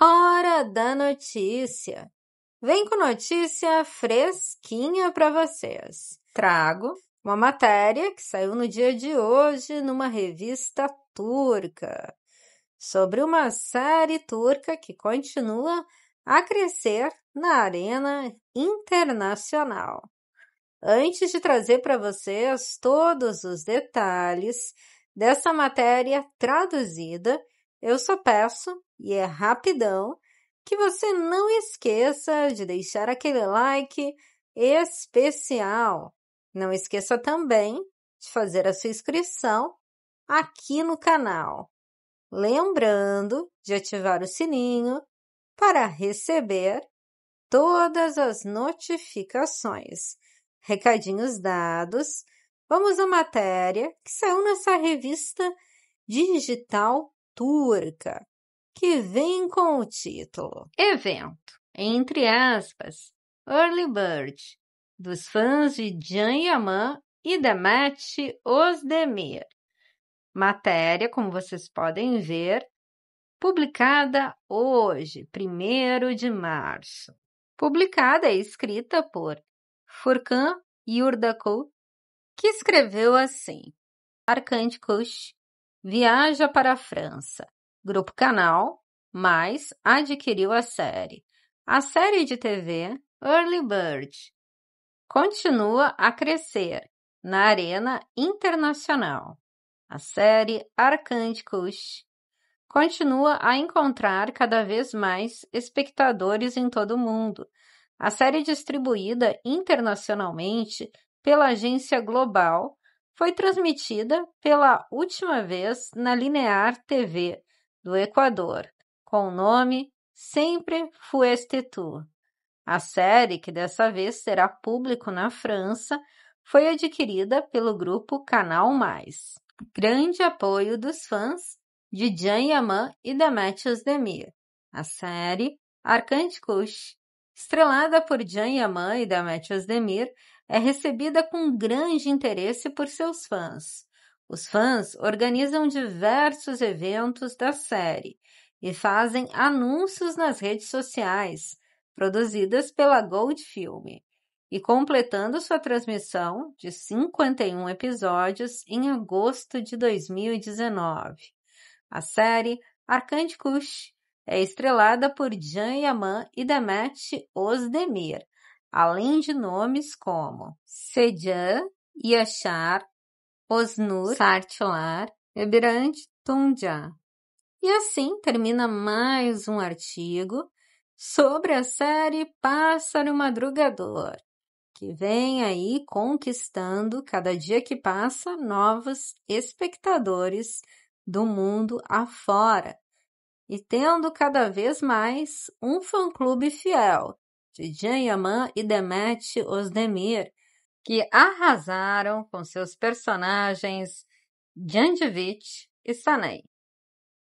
Hora da notícia. Vem com notícia fresquinha para vocês. Trago uma matéria que saiu no dia de hoje numa revista turca sobre uma série turca que continua a crescer na arena internacional. Antes de trazer para vocês todos os detalhes dessa matéria traduzida eu só peço, e é rapidão, que você não esqueça de deixar aquele like especial. Não esqueça também de fazer a sua inscrição aqui no canal. Lembrando de ativar o sininho para receber todas as notificações. Recadinhos dados, vamos à matéria que saiu nessa revista digital turca, que vem com o título Evento, entre aspas, Early Bird, dos fãs de Jan Yaman e da Matt Osdemir. Matéria, como vocês podem ver, publicada hoje, 1 de março. Publicada e escrita por Furkan Yurdakul, que escreveu assim: Arcante Kush viaja para a França. Grupo Canal, mas adquiriu a série. A série de TV Early Bird continua a crescer na arena internacional. A série Arcânticos continua a encontrar cada vez mais espectadores em todo o mundo. A série distribuída internacionalmente pela agência global foi transmitida pela última vez na Linear TV do Equador, com o nome Sempre Fueste Tu. A série, que dessa vez será público na França, foi adquirida pelo grupo Canal Mais. Grande apoio dos fãs de Jan Yaman e Demetrius Demir. A série Arcante Kush, estrelada por Jan Yaman e Demetrius Demir, é recebida com grande interesse por seus fãs. Os fãs organizam diversos eventos da série e fazem anúncios nas redes sociais, produzidas pela Gold Film, e completando sua transmissão de 51 episódios em agosto de 2019. A série Arcante Kush é estrelada por Jan Yaman e Demet Osdemir, além de nomes como Sejan, Yashar, Osnur, Sartlar, Ebirant, Tundja. E assim termina mais um artigo sobre a série Pássaro Madrugador, que vem aí conquistando cada dia que passa novos espectadores do mundo afora e tendo cada vez mais um fã-clube fiel de Jayamã e Demet Osdemir, que arrasaram com seus personagens Djandjevic e Sanei.